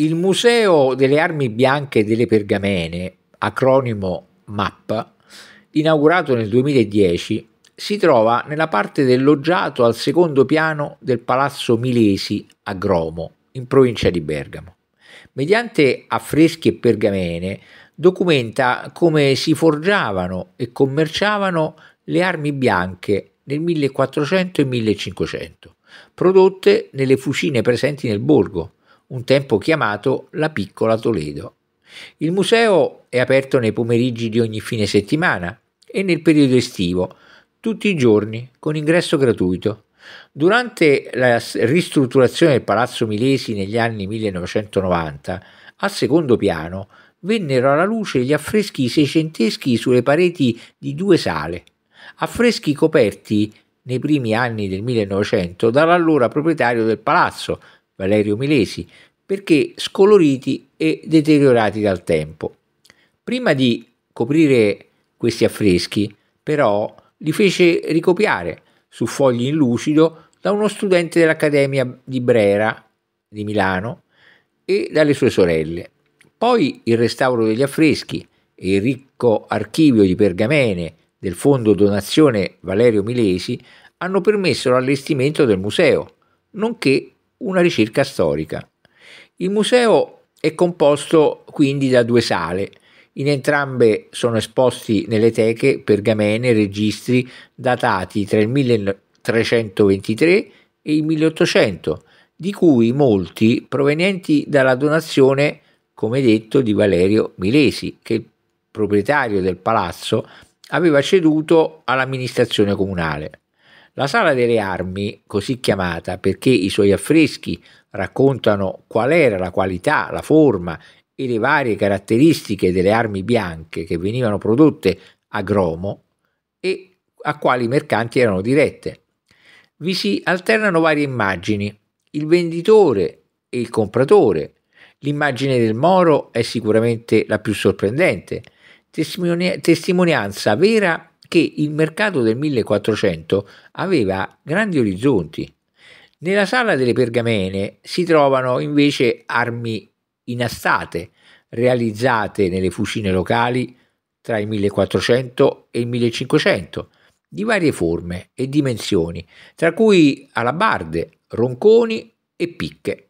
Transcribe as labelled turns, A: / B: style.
A: Il Museo delle Armi Bianche e delle Pergamene, acronimo MAP, inaugurato nel 2010, si trova nella parte del loggiato al secondo piano del Palazzo Milesi a Gromo, in provincia di Bergamo. Mediante affreschi e pergamene documenta come si forgiavano e commerciavano le armi bianche nel 1400 e 1500, prodotte nelle fucine presenti nel borgo, un tempo chiamato la piccola Toledo. Il museo è aperto nei pomeriggi di ogni fine settimana e nel periodo estivo, tutti i giorni, con ingresso gratuito. Durante la ristrutturazione del Palazzo Milesi negli anni 1990, al secondo piano vennero alla luce gli affreschi seicenteschi sulle pareti di due sale, affreschi coperti nei primi anni del 1900 dall'allora proprietario del palazzo, Valerio Milesi, perché scoloriti e deteriorati dal tempo. Prima di coprire questi affreschi, però, li fece ricopiare su fogli in lucido da uno studente dell'Accademia di Brera di Milano e dalle sue sorelle. Poi il restauro degli affreschi e il ricco archivio di pergamene del fondo donazione Valerio Milesi hanno permesso l'allestimento del museo, nonché una ricerca storica. Il museo è composto quindi da due sale. In entrambe sono esposti nelle teche pergamene e registri datati tra il 1323 e il 1800, di cui molti provenienti dalla donazione, come detto, di Valerio Milesi, che il proprietario del palazzo aveva ceduto all'amministrazione comunale. La Sala delle Armi, così chiamata perché i suoi affreschi raccontano qual era la qualità, la forma e le varie caratteristiche delle armi bianche che venivano prodotte a Gromo e a quali mercanti erano dirette. Vi si alternano varie immagini, il venditore e il compratore. L'immagine del Moro è sicuramente la più sorprendente, testimonianza vera che il mercato del 1400 aveva grandi orizzonti. Nella sala delle pergamene si trovano invece armi inastate, realizzate nelle fucine locali tra il 1400 e il 1500, di varie forme e dimensioni, tra cui alabarde, ronconi e picche.